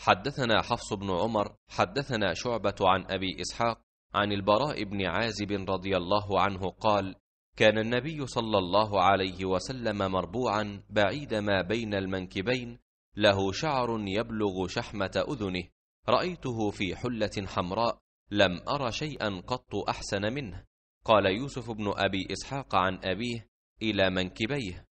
حدثنا حفص بن عمر حدثنا شعبة عن أبي إسحاق عن البراء بن عازب رضي الله عنه قال كان النبي صلى الله عليه وسلم مربوعا بعيد ما بين المنكبين له شعر يبلغ شحمة أذنه رأيته في حلة حمراء لم أر شيئا قط أحسن منه قال يوسف بن أبي إسحاق عن أبيه إلى منكبيه